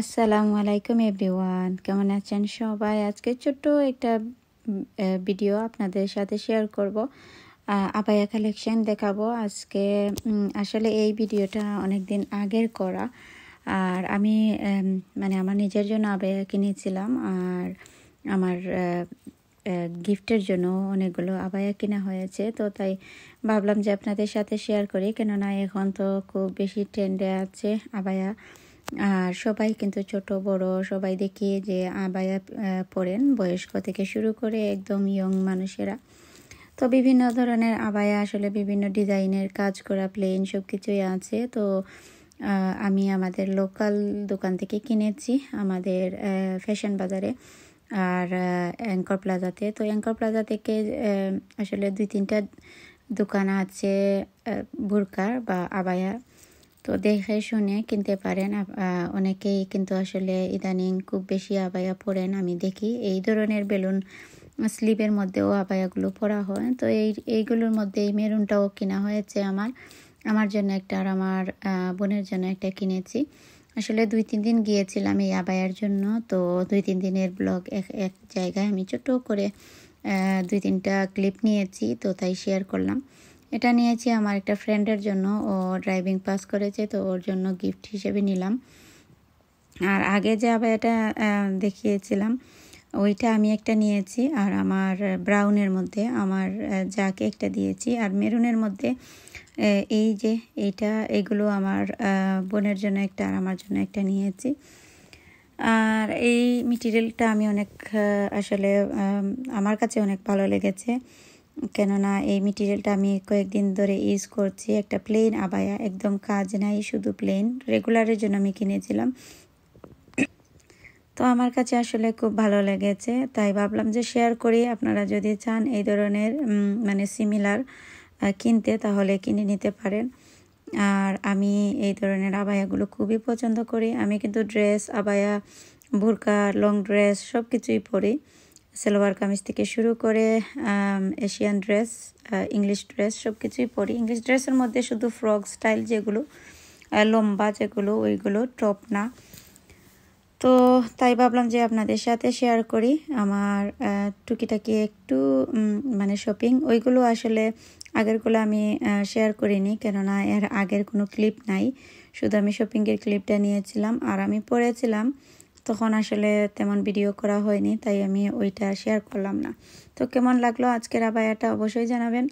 আসসালামু আলাইকুম এভরিওয়ান কেমন আছেন সবাই আজকে ছোট্ট একটা ভিডিও আপনাদের সাথে শেয়ার করব আবায়া কালেকশন দেখাবো আজকে আসলে এই ভিডিওটা অনেক দিন আগের করা আর আমি মানে আমার নিজের জন্য আবায়া কিনেছিলাম আর আমার গিফটের জন্য অনেকগুলো আবায়া কেনা হয়েছে তো তাই ভাবলাম যে আপনাদের সাথে শেয়ার করি কেননা এখন তো খুব বেশি ট্রেন্ডে আছে আবায়া আর সবাই কিন্তু ছোট বড় সবাই দেখি যে আবায়া পরেন বয়স্ক থেকে শুরু করে একদম ইয়ং মানুষেরা তো বিভিন্ন ধরনের আবায়া আসলে বিভিন্ন ডিজাইনের কাজ করা প্লেন সব কিছুই আছে তো আমি আমাদের লোকাল দোকান থেকে কিনেছি আমাদের ফ্যাশন বাজারে আর অ্যাঙ্কর প্লাজাতে তো অ্যাঙ্কর প্লাজা থেকে আসলে দুই তিনটা দোকান আছে বুরকার বা আবায়া তো দেখে শুনে কিনতে পারেন অনেকেই কিন্তু আসলে ইদানিং খুব বেশি আবায়া পড়েন আমি দেখি এই ধরনের বেলুন স্লিপের মধ্যেও আবায়াগুলো পরা হয় তো এই এইগুলোর মধ্যে এই মেরুনটাও কেনা হয়েছে আমার আমার জন্য একটা আর আমার বোনের জন্য একটা কিনেছি আসলে দুই তিন দিন গিয়েছিলাম এই আবায়ার জন্য তো দুই তিন দিনের ব্লগ এক এক জায়গায় আমি ছোট করে দুই তিনটা ক্লিপ নিয়েছি তো তাই শেয়ার করলাম এটা নিয়েছি আমার একটা ফ্রেন্ডের জন্য ও ড্রাইভিং পাস করেছে তো ওর জন্য গিফট হিসেবে নিলাম আর আগে যে আবার এটা দেখিয়েছিলাম ওইটা আমি একটা নিয়েছি আর আমার ব্রাউনের মধ্যে আমার যাকে একটা দিয়েছি আর মেরুনের মধ্যে এই যে এইটা এগুলো আমার বোনের জন্য একটা আর আমার জন্য একটা নিয়েছি আর এই মেটেরিয়ালটা আমি অনেক আসলে আমার কাছে অনেক ভালো লেগেছে কেননা এই মেটেরিয়ালটা আমি কয়েকদিন ধরে ইউজ করছি একটা প্লেন আবায়া একদম কাজ নাই শুধু প্লেন রেগুলারের জন্য আমি কিনেছিলাম তো আমার কাছে আসলে খুব ভালো লেগেছে তাই ভাবলাম যে শেয়ার করি আপনারা যদি চান এই ধরনের মানে সিমিলার কিনতে তাহলে কিনে নিতে পারেন আর আমি এই ধরনের আবায়াগুলো খুবই পছন্দ করি আমি কিন্তু ড্রেস আবায়া বুরকা লং ড্রেস সব কিছুই পরি সালোয়ার কামিজ থেকে শুরু করে এশিয়ান ড্রেস ইংলিশ ড্রেস সব কিছুই পরি ইংলিশ ড্রেসের মধ্যে শুধু ফ্রক স্টাইল যেগুলো লম্বা যেগুলো ওইগুলো টপ না তো তাই ভাবলাম যে আপনাদের সাথে শেয়ার করি আমার টুকিটাকি একটু মানে শপিং ওইগুলো আসলে আগেরগুলো আমি শেয়ার করিনি কেননা এর আগের কোনো ক্লিপ নাই শুধু আমি শপিংয়ের ক্লিপটা নিয়েছিলাম আর আমি পরেছিলাম তখন আসলে তেমন ভিডিও করা হয়নি তাই আমি ওইটা শেয়ার করলাম না তো কেমন লাগলো আজকের আবায়াটা অবশ্যই জানাবেন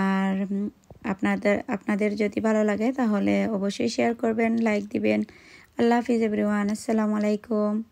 আর আপনাদের আপনাদের যদি ভালো লাগে তাহলে অবশ্যই শেয়ার করবেন লাইক দিবেন আল্লাহ হাফিজ এভরিওয়ান আসসালামু আলাইকুম